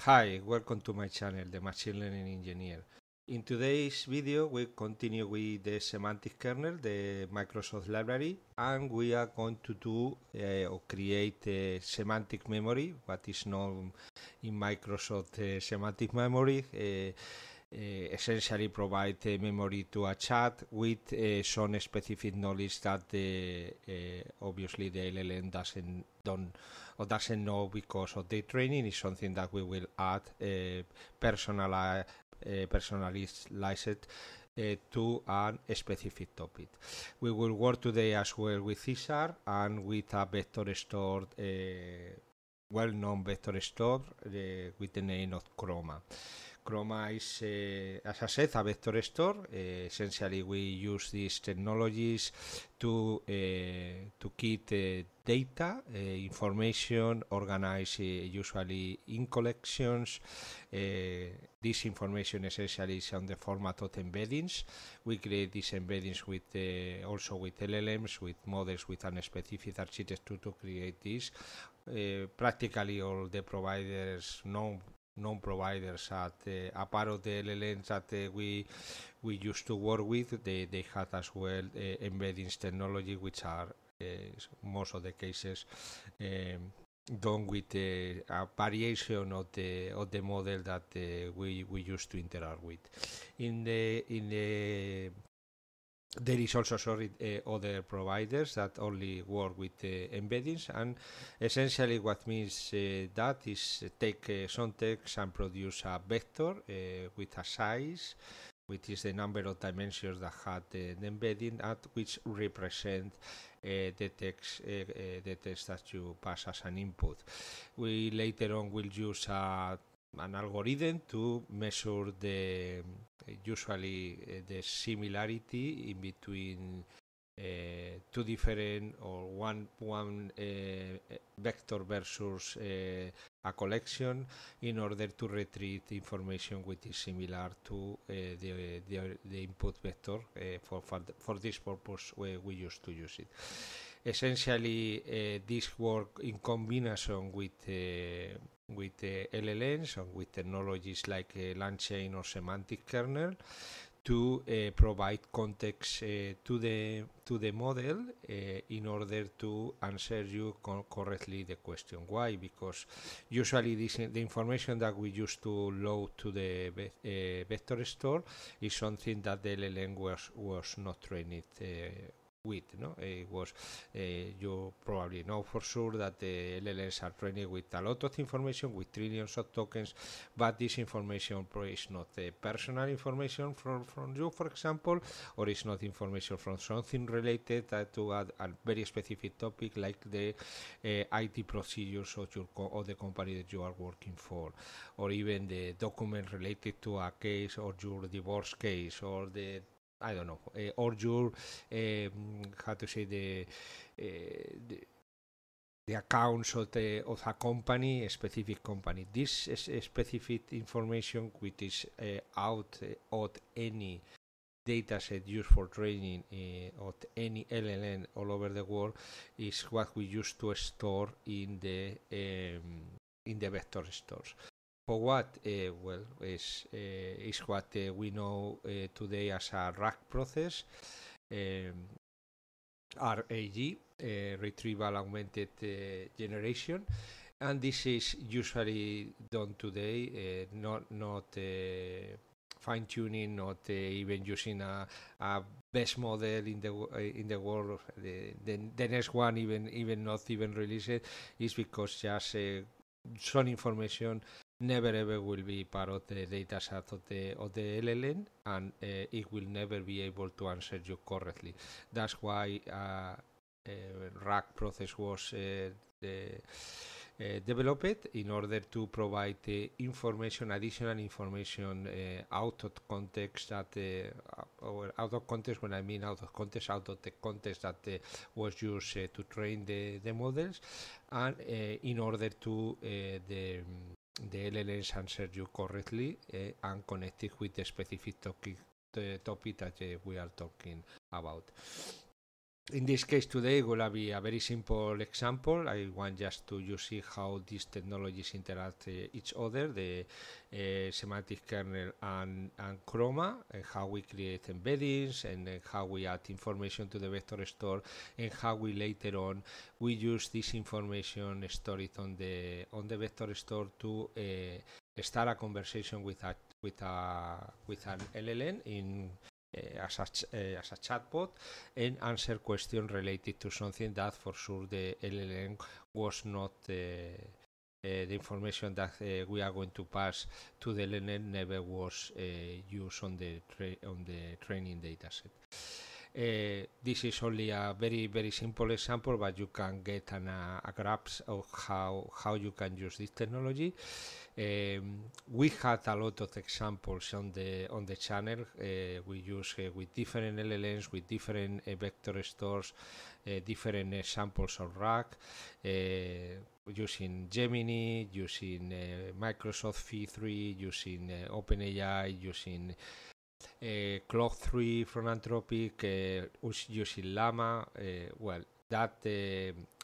Hi, welcome to my channel, the Machine Learning Engineer. In today's video, we continue with the semantic kernel, the Microsoft library, and we are going to do uh, or create a semantic memory, what is known in Microsoft uh, semantic memory. Uh, Eh, essentially provide memory to a chat with eh, some specific knowledge that the eh, obviously the LLM doesn't don't or doesn't know because of the training is something that we will add personalized personalized uh, to a specific topic. We will work today as well with CSAR and with a vector store, uh, well-known vector store uh, with the name of Chroma. Chroma is uh, eh, as I said a vector store. Uh, essentially, we use these technologies to eh, to keep data, information organized usually in collections. this information essentially is on the format of embeddings. We create these embeddings with also with LLMs, with models with a specific architecture to create this. Uh, practically all the providers know non-providers at uh, eh, apart of the LLNs that uh, we we used to work with. They they had as well uh, embeddings technology, which are most of the cases. Um, done with a variation of the of the model that we we used to interact with in the in the there is also sorry uh, other providers that only work with uh, embeddings, and essentially what means uh, that is take some text and produce a vector with a size, which is the number of dimensions that had the embedding at which represent the text the text that you pass as an input. We later on will use a an algorithm to measure the eh, usually eh, the similarity in between uh, two different or one one uh, vector versus uh, a collection in order to retrieve information which is similar to the, the, the input vector for for, for this purpose we, we used to use it. Essentially, this work in combination with with the uh, LLMs and with technologies like uh, LangChain or semantic kernel to uh, provide context uh, to the to the model uh, in order to answer you co correctly the question why because usually this the information that we used to load to the ve uh, vector store is something that the LLM was was not trained uh, with. No? It was uh, you probably know for sure that the uh, LLMs are trained with a lot of information, with trillions of tokens, but this information is not uh, personal information from from you, for example, or is not information from something related to a, a, very specific topic like the IT procedures of your co- or the company that you are working for, or even the document related to a case or your divorce case or the I don't know, eh, or your eh, how to say the, eh, the the accounts of, the, of a company, a specific company. This specific information, which is uh, out uh, of any dataset used for training uh, of any LLM all over the world, is what we use to store in the um, in the vector stores for what? Uh, well, is uh, is what uh, we know uh, today as a RAG process, um, RAG, uh, retrieval augmented uh, generation, and this is usually done today, not not. Fine tuning, not even using a, a best model in the in the world. The, the, the, next one, even even not even released, is because just some information never ever will be part of the data set of the, of the LLM and uh, it will never be able to answer you correctly. That's why uh, eh, RAG process was the, eh, developed in order to provide the information, additional information out of context that uh, or out of context when I mean out of context, out of the context that was used to train the, the models and in order to the the LLMs answer you correctly uh, and connected with the specific topic, the topic that uh, we are talking about. In this case today will be a very simple example. I want just to you see how these technologies interact uh, each other, the uh, semantic kernel and, and Chroma, and how we create embeddings and uh, how we add information to the vector store and how we later on we use this information stored on the on the vector store to eh, start a conversation with a with a with an LLM in Eh, as, a, eh, as a chatbot and answer questions related to something that for sure the LLM was not uh, the information that uh, we are going to pass to the LLM never was uh, used on the on the training dataset. Uh, this is only a very very simple example, but you can get an, uh, a grasp of how how you can use this technology. Um, we had a lot of examples on the on the channel. Uh, we use eh, with different LLMs, with different vector stores, different examples of rack. Using Gemini, using Microsoft V3, using OpenAI, using uh, Clock 3 from Anthropic, uh, eh, using Llama. Uh, eh, well, that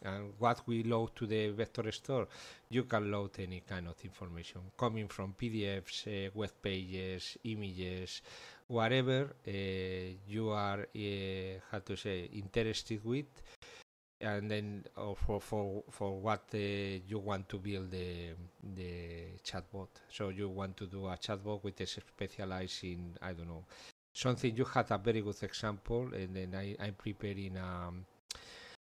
and what we load to the vector store, you can load any kind of information coming from PDFs, web pages, images, whatever you are, how to say, interested with and then uh, for for for what uh, you want to build the the chatbot. So you want to do a chatbot with a specialized in I don't know something. You had a very good example, and then I I'm preparing um.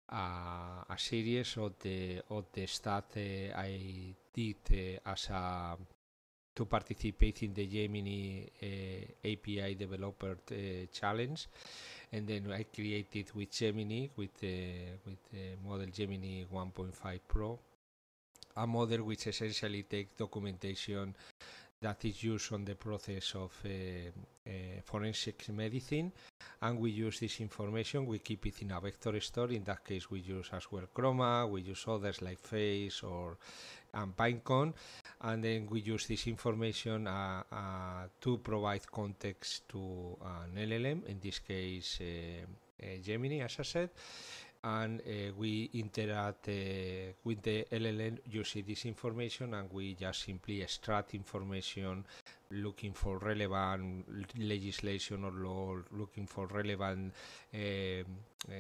A, a series of the of the stuff uh, I did uh, as a to participate in the Gemini uh, eh, API Developer uh, Challenge, and then I created with Gemini with uh, with model Gemini 1.5 Pro a model which essentially takes documentation that is used on the process of uh, uh, forensic medicine and we use this information we keep it in a vector store in that case we use as well chroma we use others like face or and pinecone and then we use this information uh, uh, to provide context to an llm in this case uh, uh, gemini as i said and uh, we interact uh, with the LLM using this information and we just simply extract information looking for relevant legislation or law, looking for relevant, uh, uh,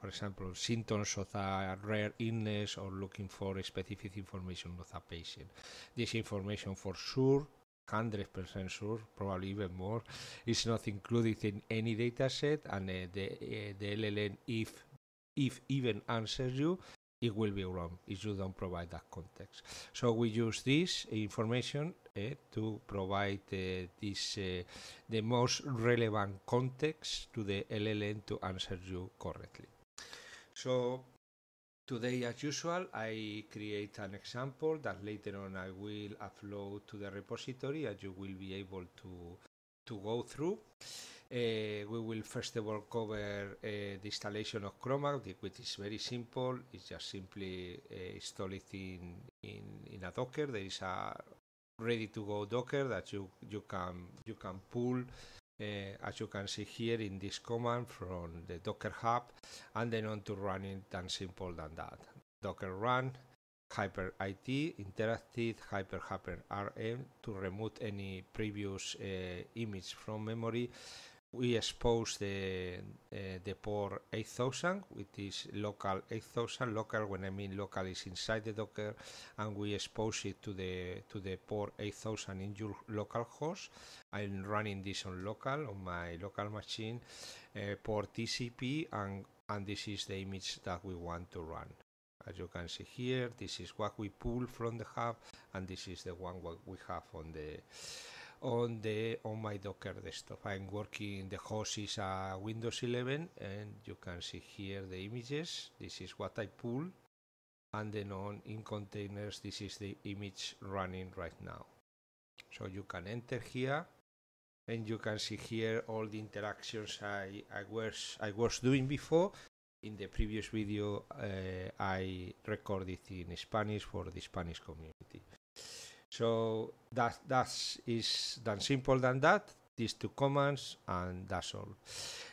for example, symptoms of a rare illness, or looking for specific information of a patient. This information, for sure, 100% sure, probably even more, is not included in any data set, and uh, the, uh, the LLM, if if even answers you, it will be wrong if you don't provide that context. So we use this information eh, to provide uh, this uh, the most relevant context to the LLM to answer you correctly. So today, as usual, I create an example that later on I will upload to the repository and you will be able to to go through. Uh, we will first of all cover uh, the installation of Chroma, which is very simple. It's just simply uh, install it in, in, in a Docker. There is a ready to go Docker that you you can you can pull uh, as you can see here in this command from the Docker Hub and then on to run it and simple than that. Docker run hyper IT interactive hyper hyper rm to remove any previous uh, image from memory we expose the uh, the port 8000 with this local 8000 local when I mean local is inside the docker and we expose it to the to the port 8000 in your local host I'm running this on local on my local machine uh, port TCP and and this is the image that we want to run as you can see here this is what we pull from the hub and this is the one what we have on the on the on my Docker desktop. I'm working, the host is a uh, Windows 11 and you can see here the images. This is what I pull and then on in containers this is the image running right now. So you can enter here and you can see here all the interactions I, I, was, I was doing before. In the previous video uh, I recorded in Spanish for the Spanish community. So that that is than simple than that. These two commands and that's all.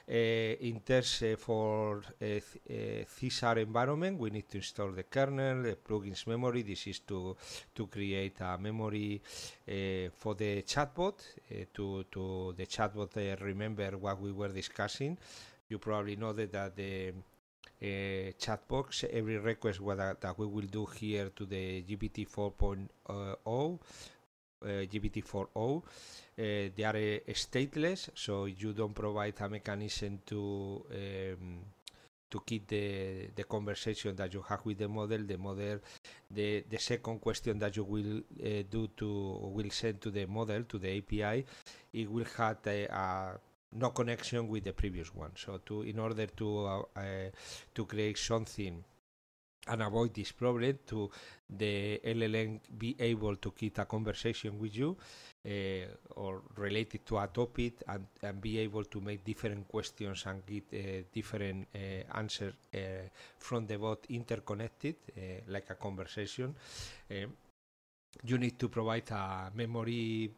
Uh, in terms uh, for uh, environment, we need to install the kernel, the plugins memory. This is to to create a memory for the chatbot to to the chatbot. remember what we were discussing. You probably know that the uh, chat box every request that, that we will do here to the GPT 4.0 uh, GPT 4.0 uh, they are uh, stateless so you don't provide a mechanism to um, to keep the, the conversation that you have with the model the model the, the second question that you will uh, do to will send to the model to the api it will have uh, a, a no connection with the previous one. So to in order to uh, uh, to create something and avoid this problem, to the LLM be able to keep a conversation with you uh, or related to a topic and, and be able to make different questions and get uh, different uh, answers uh, from the bot interconnected, like a conversation. you need to provide a memory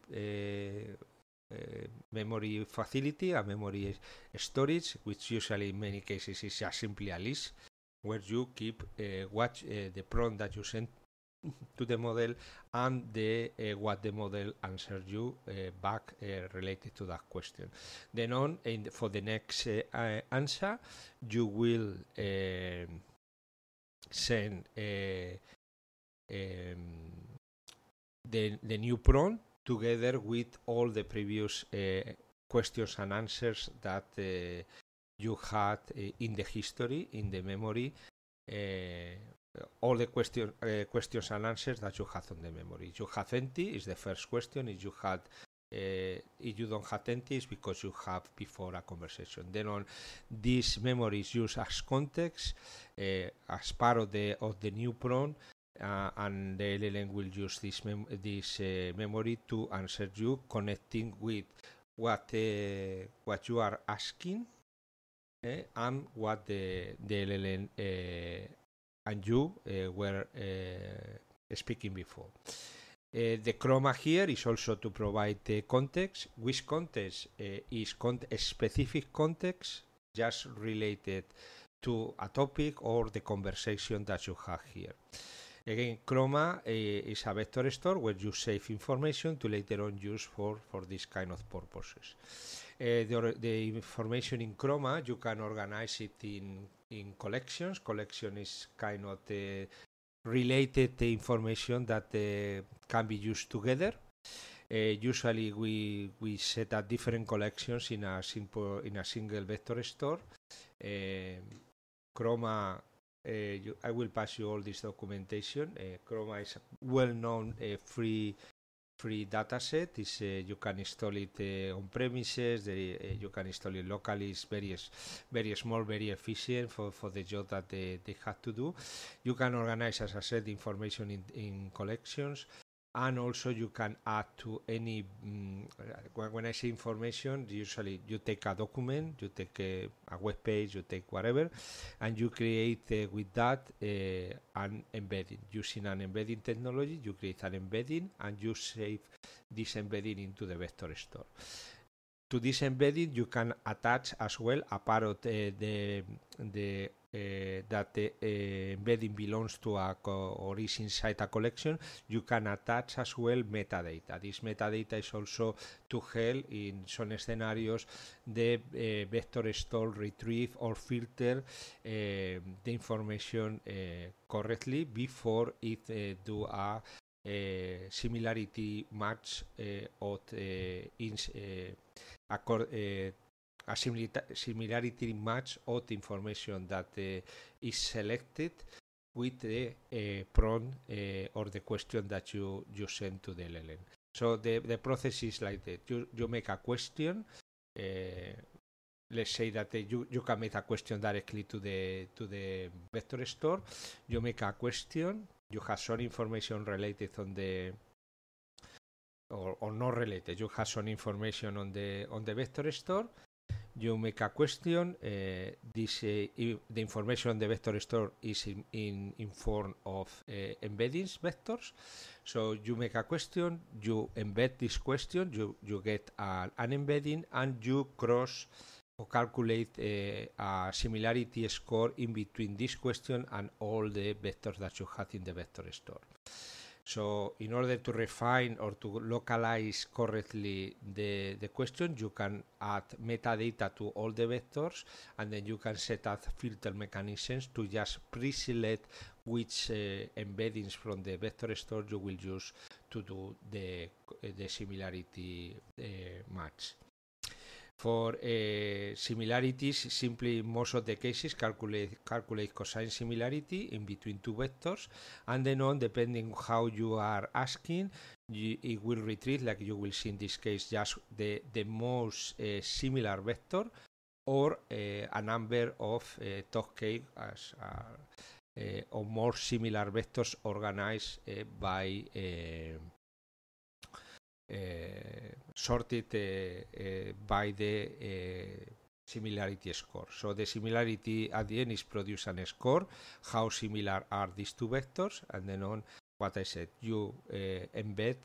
Eh, memory facility, a memory storage, which usually in many cases is just simply a list where you keep eh, what eh, the prompt that you send to the model and the uh, what the model answers you uh, back uh, related to that question. Then on the, for the next answer, you will send um, the the new prompt together with all the previous uh, questions and answers that uh, you had uh, in the history, in the memory, all the question, questions and answers that you had on the memory. you have empty is the first question. If you had uh, if you don't have 10 is because you have before a conversation. Then on these memories used as context, uh, as part of the of the new prompt, uh, and the LLM will use this, mem this uh, memory to answer you, connecting with what uh, what you are asking eh, and what the the LLM uh, and you were speaking before. Uh, the chroma here is also to provide the context. Which context uh, is con a specific context just related to a topic or the conversation that you have here. Again, Chroma uh, is a vector store where you save information to later on use for, for this kind of purposes. Uh, the, the, information in Chroma, you can organize it in, in collections. Collection is kind of the related information that eh, can be used together. Uh, usually we we set up different collections in a simple in a single vector store. Uh, Chroma Eh, you, I will pass you all this documentation. Eh, Chroma is a well-known eh, free free dataset. uh, you can install it uh, on premises. The, uh, you can install it locally. It's very very small, very efficient for, for the job that they, they had to do. You can organize, as I said, information in, in collections and also you can add to any um, when i say information usually you take a document you take a, a web page you take whatever and you create uh, with that uh, an embedding using an embedding technology you create an embedding and you save this embedding into the vector store to this embedding you can attach as well a part of uh, the, the, the Eh, that the eh, embedding belongs to a or is inside a collection, you can attach as well metadata. This metadata is also to help in some scenarios the eh, vector store retrieve or filter the information correctly before it do a uh, similarity match uh, uh, in, uh, accord, a similarity match of the information that eh, is selected with the eh, prompt eh, or the question that you, you send to the LLM. So the, the process is like that. You, you make a question. let's say that you, you can make a question directly to the to the vector store. You make a question. You have some information related on the or, or, not related. You have some information on the on the vector store, you make a question, uh, eh, this the information the vector store is in, in, in form of eh, embeddings vectors. So you make a question, you embed this question, you, you get an embedding and you cross or calculate eh, a similarity score in between this question and all the vectors that you have in the vector store. So in order to refine or to localize correctly the, the question, you can add metadata to all the vectors and then you can set up filter mechanisms to just pre-select which uh, embeddings from the vector store you will use to do the, the similarity uh, match for uh, similarities simply most of the cases calculate calculate cosine similarity in between two vectors and then on depending how you are asking you, it will retrieve like you will see in this case just the the most uh, similar vector or uh, a number of uh, k as or more similar vectors organized by sorted uh, uh, by the uh, similarity score. So the similarity at the end is produced an score, how similar are these two vectors, and then on what I said, you embed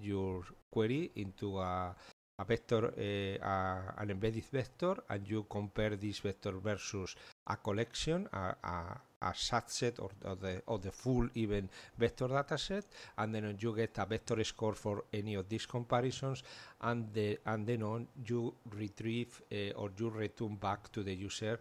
your query into a a vector, uh, a, an embedded vector, and you compare this vector versus a collection, a, a a subset or, or, the or the full even vector dataset, and then you get a vector score for any of these comparisons, and the and then on you retrieve uh, or you return back to the user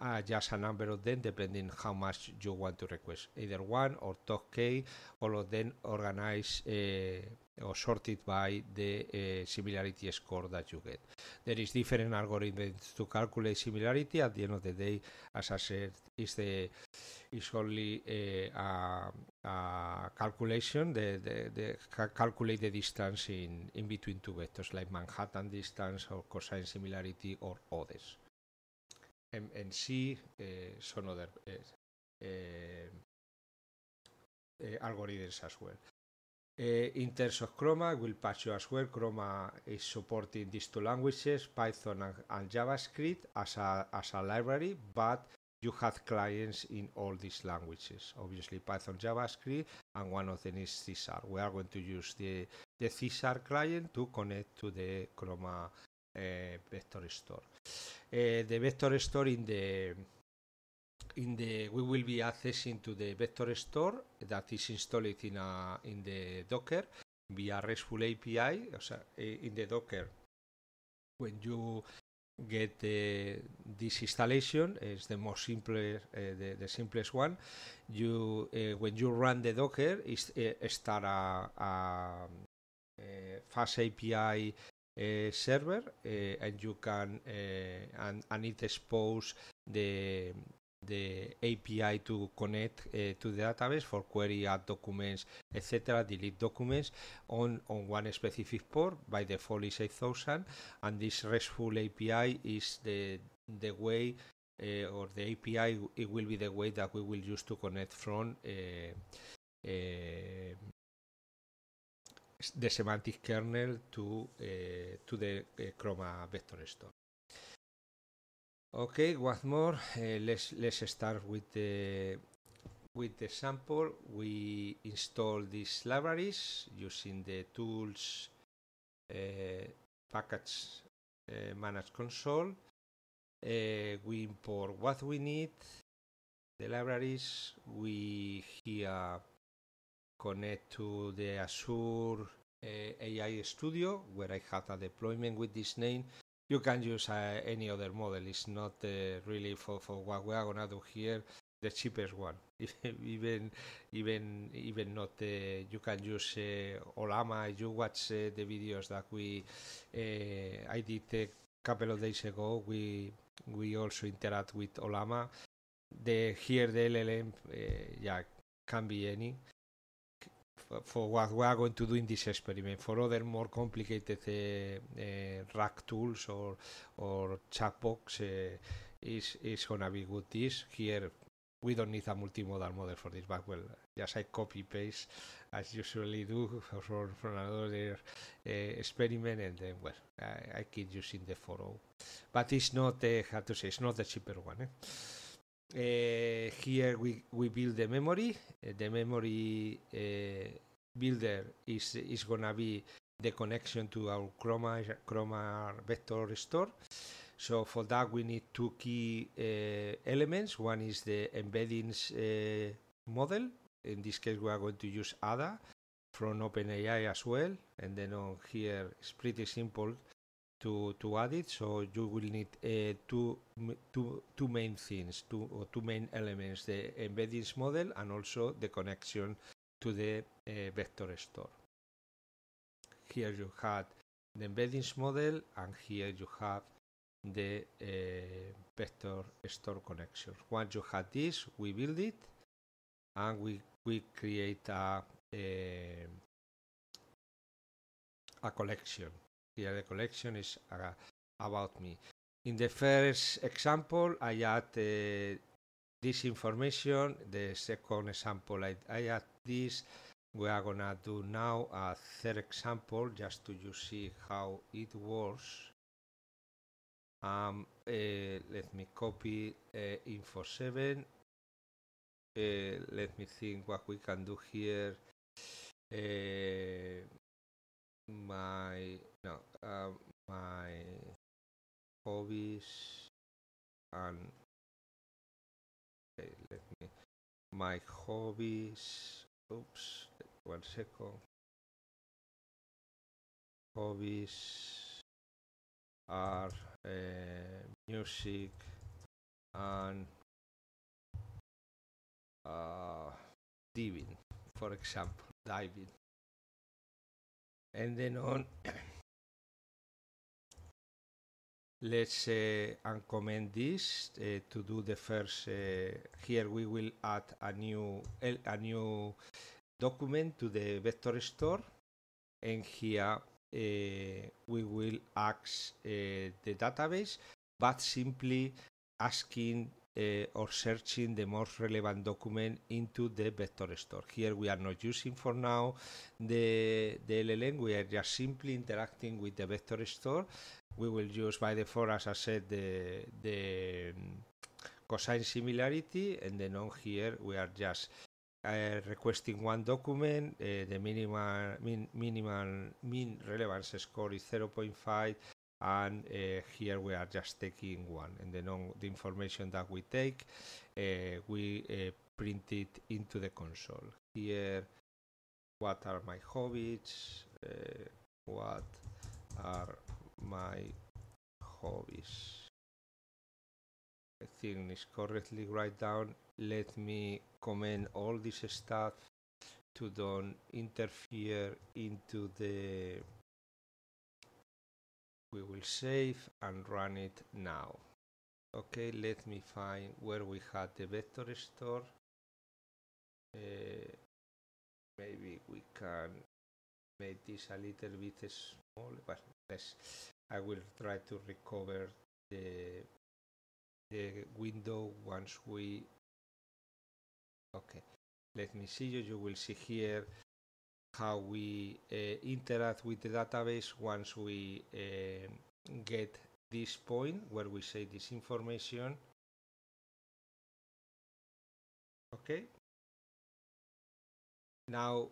uh, just a number of them depending how much you want to request either one or top k all of them organized uh, or sorted by the uh, similarity score that you get there is different algorithms to calculate similarity at the end of the day as i said is the is only a, eh, a, a calculation the, the, the calculate the distance in in between two vectors like manhattan distance or cosine similarity or others en, en sí eh, eh, eh, algorithms as well. in terms of Chroma, we'll patch you as well. Chroma is supporting these two languages, Python and, and JavaScript, as a, as a library, but you have clients in all these languages. Obviously, Python, JavaScript, and one of them is Cesar. We are going to use the, the Cesar client to connect to the Chroma Eh, vector store. Eh, the vector store in the in the we will be accessing to the vector store that is installed in a in the Docker via RESTful API. So eh, in the Docker, when you get the this installation it's the most simple uh, the, the, simplest one you uh, when you run the docker it start a, a, a fast api Eh, server eh, and you can eh, and, and it expose the the API to connect uh, to the database for query, add documents, etc., delete documents on, on one specific port. By default is 8000, and this RESTful API is the the way uh, or the API it will be the way that we will use to connect from. Uh, the semantic kernel to eh, to the eh, Chroma vector store. Okay, once more, eh, let's let's start with the with the sample. We install these libraries using the tools package uh, manage console. Uh, we import what we need, the libraries. We here connect to the Azure eh, AI Studio, where I had a deployment with this name. You can use eh, any other model. It's not eh, really for, for what we are gonna do here the cheapest one. even even even not uh, you can use uh, Olama. You watch uh, the videos that we I did a couple of days ago. We we also interact with Olama. The here the LLM yeah can be any for what we are going to do in this experiment. For other more complicated uh, uh, rack tools or or chatbox, uh, is is gonna be good. This here we don't need a multimodal model for this, but well, just I copy paste as usually do for from another uh, experiment, and then well, I, I keep using the 40. But it's not uh, how to say it's not the cheaper one. Eh? Eh, here we, we build the memory. Eh, the memory eh, builder is is gonna be the connection to our Chroma Chroma vector store. So for that we need two key elements. One is the embeddings model. In this case we are going to use ADA from OpenAI as well. And then on here it's pretty simple to to add it so you will need uh, two, two, two main things two or two main elements the embeddings model and also the connection to the uh, vector store here you had the embeddings model and here you have the uh, vector store connection once you had this we build it and we we create a, a, um, a collection the collection is uh, about me. In the first example, I add uh, this information. The second example, I, I add this. We are gonna do now a third example just to you see how it works. Um, uh, let me copy uh, info 7 uh, let me think what we can do here uh, my no uh, my hobbies and okay, let me my hobbies oops one second hobbies are uh, music and uh, diving for example diving and then on let's uh, uncomment this uh, to do the first uh, here we will add a new a new document to the vector store and here uh, we will ask uh, the database but simply asking Eh, or searching the most relevant document into the vector store. Here we are not using for now the, the LLM, we are just simply interacting with the vector store. We will use by default, as I said, the, the um, cosine similarity and then on here we are just uh, requesting one document uh, the minimal min, minimal mean relevance score is 0.5 and uh, here we are just taking one and then on the information that we take uh, we uh, print it into the console here what are my hobbies uh, what are my hobbies I think is correctly write down let me comment all this stuff to don't interfere into the we will save and run it now okay let me find where we had the vector store uh, maybe we can make this a little bit small but yes i will try to recover the the window once we okay let me see you you will see here how we eh, interact with the database once we eh, get this point where we say this information okay now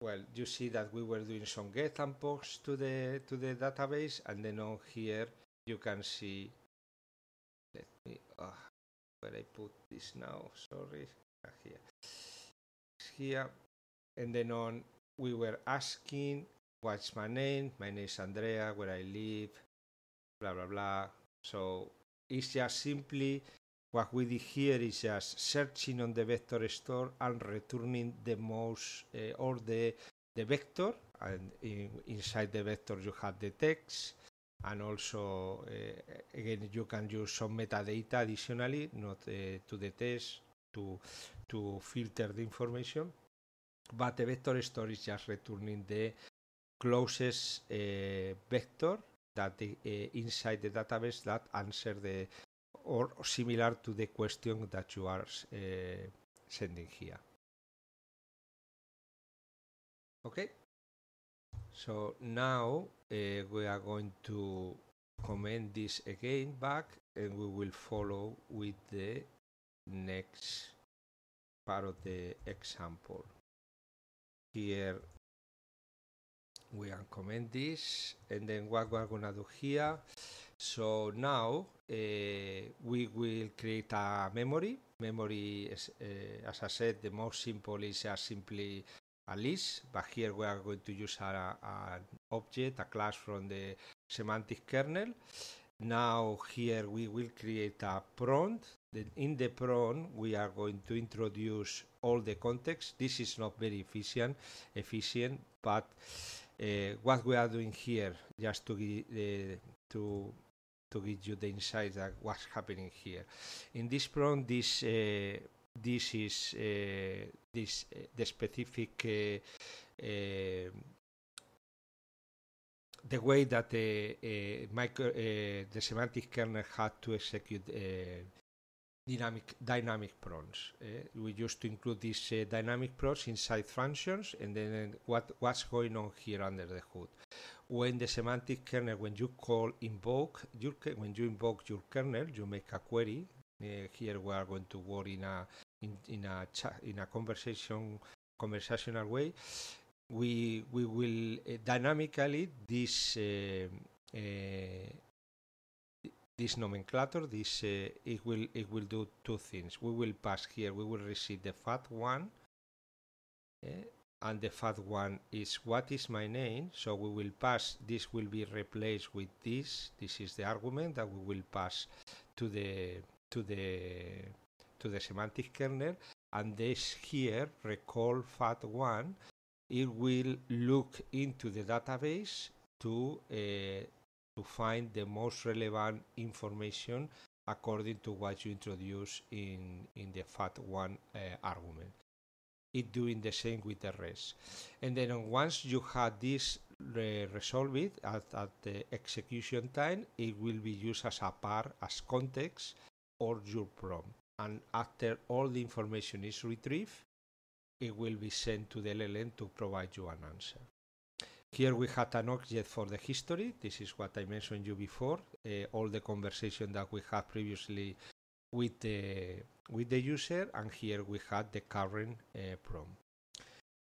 well you see that we were doing some get and post to the to the database and then on here you can see let me ah, where I put this now sorry here it's here and then on we were asking what's my name my name is andrea where i live blah blah blah so it's just simply what we did here is just searching on the vector store and returning the most uh, eh, or the the vector and in, inside the vector you have the text and also uh, again you can use some metadata additionally not uh, to the test to to filter the information but the vector store is just returning the closest uh, vector that the, uh, inside the database that answer the or similar to the question that you are uh, sending here. Okay, so now we are going to comment this again back and we will follow with the next part of the example here we uncomment this and then what we're gonna do here so now uh, we will create a memory memory is, uh, as i said the most simple is just simply a list but here we are going to use an object a class from the semantic kernel now here we will create a prompt. Then in the prompt we are going to introduce all the context. This is not very efficient, efficient, but uh, what we are doing here, just to uh, to to give you the insight that what's happening here. In this prompt, this uh, this is uh, this uh, the specific uh, the way that the uh, micro, uh, the semantic kernel had to execute uh, dynamic dynamic prawns. Uh, we used to include these uh, dynamic prawns inside functions, and then what what's going on here under the hood. When the semantic kernel, when you call invoke your when you invoke your kernel, you make a query. Uh, here we are going to work in a in, in a in a conversation conversational way we we will eh, dynamically this eh, eh, this nomenclature this it will it will do two things we will pass here we will receive the fat one and the fat one is what is my name so we will pass this will be replaced with this this is the argument that we will pass to the to the to the semantic kernel and this here recall fat one it will look into the database to uh, to find the most relevant information according to what you introduce in in the FAT1 uh, argument. It doing the same with the rest, and then once you have this re uh, resolved at, at the execution time, it will be used as a part as context or your prompt. And after all the information is retrieved, it will be sent to the LLM to provide you an answer. Here we had an object for the history. This is what I mentioned you before. Uh, all the conversation that we had previously with the with the user, and here we had the current uh, prompt.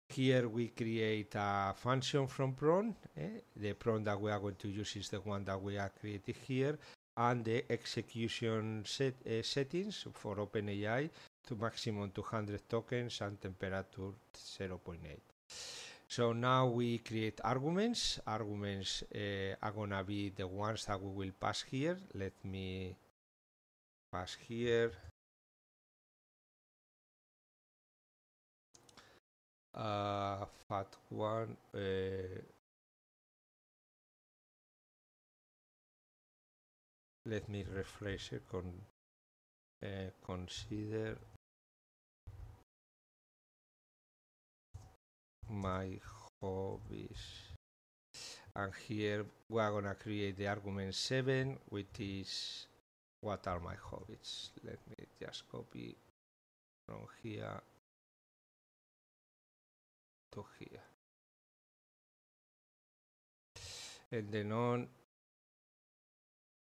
Here we create a function from prompt. Eh? The prompt that we are going to use is the one that we are creating here, and the execution set, uh, settings for OpenAI to maximum 200 tokens and temperature 0.8. So now we create arguments. Arguments uh, are gonna be the ones that we will pass here. Let me pass here. Uh, fat one. Uh, let me refresh it. Con, uh, consider my hobbies and here we are gonna create the argument 7 which is what are my hobbies let me just copy from here to here and then on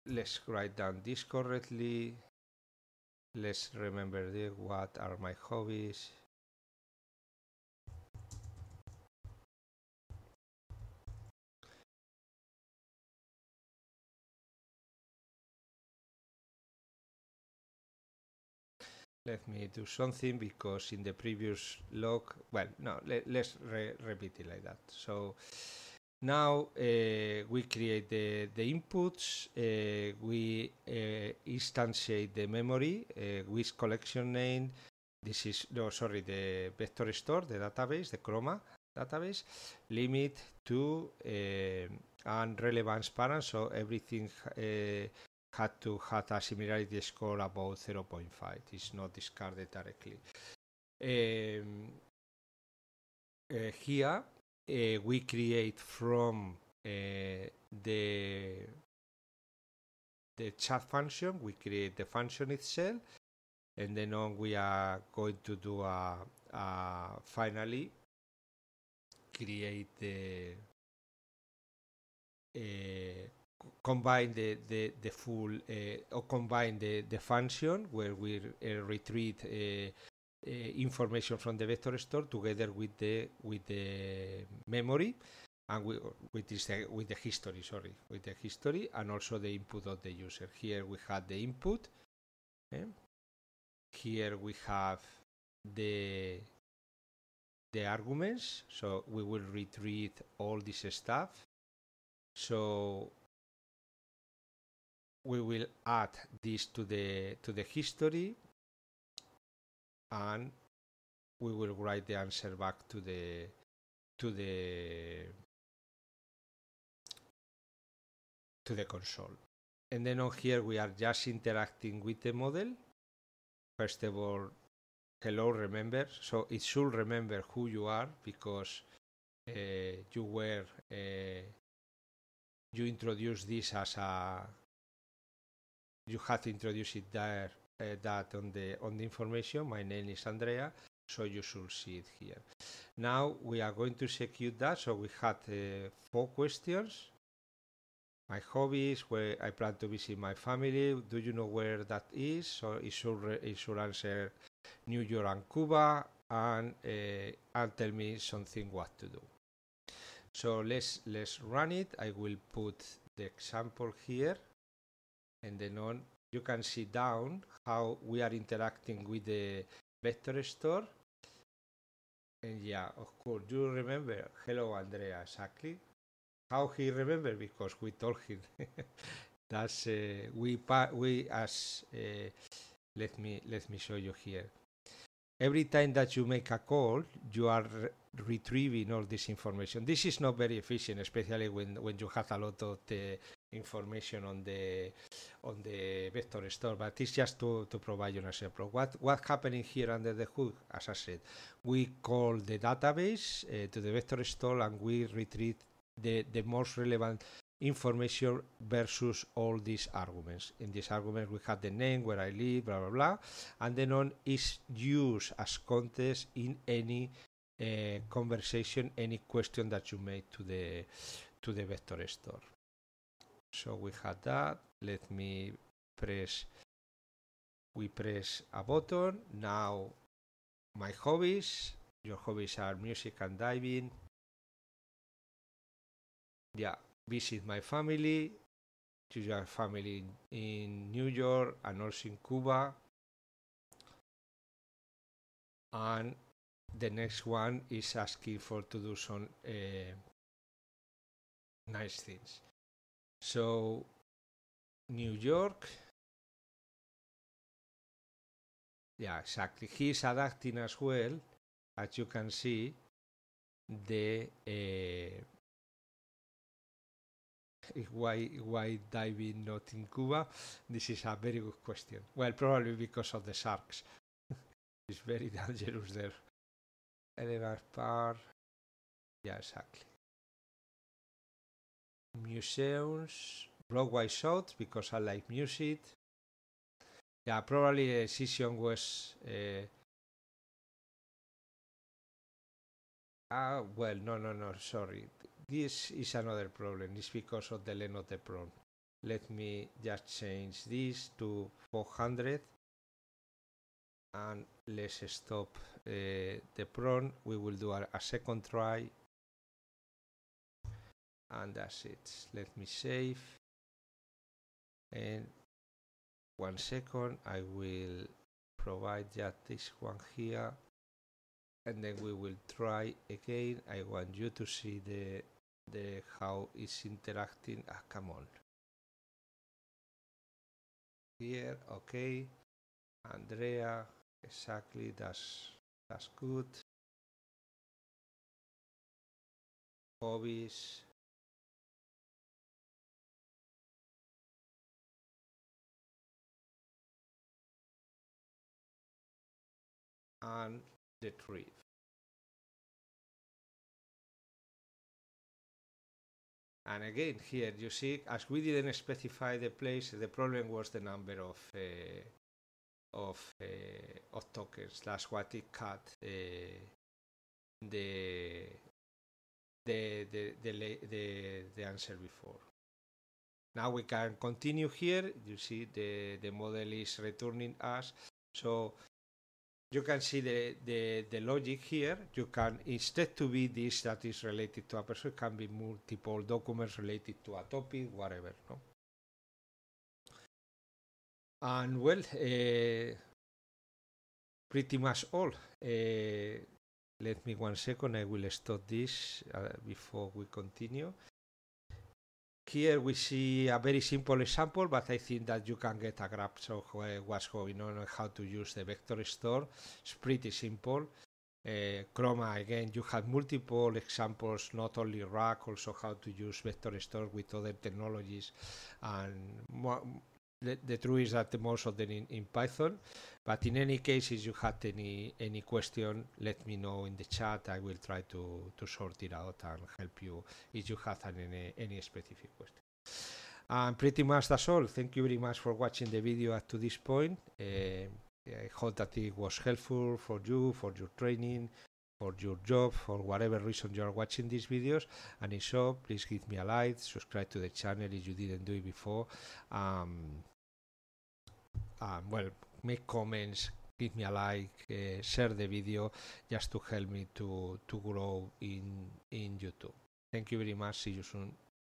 let's write down this correctly let's remember the what are my hobbies let me do something because in the previous log, well, no, let, us re repeat it like that. So now uh, we create the, the inputs, uh, we uh, instantiate the memory uh, with collection name. This is, no, sorry, the vector store, the database, the chroma database, limit to uh, and relevance parent. So everything uh, had to have a similarity score above 0.5. It's not discarded directly. Um, uh, here uh, we create from uh, the the chat function. We create the function itself, and then on we are going to do a, a finally create the uh, combine the, the, the full uh, or combine the, the function where we uh, retrieve uh, information from the vector store together with the with the memory and we, with this with the history sorry with the history and also the input of the user here we had the input okay. Eh? here we have the the arguments so we will retrieve all this stuff so we will add this to the to the history and we will write the answer back to the to the to the console and then on here we are just interacting with the model first of all hello remember so it should remember who you are because uh, you were uh, you introduced this as a you have to introduce it there uh, that on the on the information my name is andrea so you should see it here now we are going to execute that so we had uh, four questions my hobbies where i plan to visit my family do you know where that is so it should, it should answer new york and cuba and uh, and tell me something what to do so let's let's run it i will put the example here and then on you can see down how we are interacting with the vector store and yeah of course you remember hello andrea exactly how he remember because we told him that's uh, we we as uh, let me let me show you here every time that you make a call you are re retrieving all this information this is not very efficient especially when when you have a lot of the information on the on the vector store but it's just to, to provide you an example what what's happening here under the hood as i said we call the database uh, to the vector store and we retrieve the the most relevant information versus all these arguments in these arguments we have the name where i live blah blah blah and then on is used as context in any uh, conversation any question that you make to the to the vector store so we had that let me press we press a button now my hobbies your hobbies are music and diving yeah visit my family to your family in new york and also in cuba and the next one is asking for to do some uh, nice things so, New York. Yeah, exactly. He's adapting as well, as you can see, the uh, why why diving not in Cuba. This is a very good question. Well, probably because of the sharks. it's very dangerous there. Eleventh part. Yeah, exactly museums, Broadway shows because I like music. Yeah, probably the uh, decision was. Uh, ah, well, no, no, no, sorry. This is another problem. It's because of the the problem. Let me just change this to 400 and let's stop uh, the prompt. We will do a, a second try and that's it let me save and one second I will provide just this one here and then we will try again I want you to see the the how it's interacting ah come on here okay Andrea exactly that's that's good hobbies and retrieve. And again, here you see, as we didn't specify the place, the problem was the number of uh, of uh, of tokens. That's what it cut uh, the, the, the the the the answer before. Now we can continue here. You see, the the model is returning us. So you can see the, the, the logic here. You can, instead to be this that is related to a person, it can be multiple documents related to a topic, whatever. No? And well, uh, pretty much all. Uh, let me one second, I will stop this uh, before we continue. Here we see a very simple example, but I think that you can get a grasp of what's going on and how to use the vector store. It's pretty simple. Uh, Chroma, again, you have multiple examples, not only rack, also how to use vector store with other technologies and more, the, the truth is that most of them in, in Python. But in any case, if you had any any question, let me know in the chat. I will try to to sort it out and help you if you have any any specific question. And pretty much that's all. Thank you very much for watching the video up to this point. Uh, I hope that it was helpful for you, for your training, for your job, for whatever reason you are watching these videos. And if so, please give me a like, subscribe to the channel if you didn't do it before. Um, um, well, make comments, give me a like, uh, share the video, just to help me to to grow in in YouTube. Thank you very much. See you soon.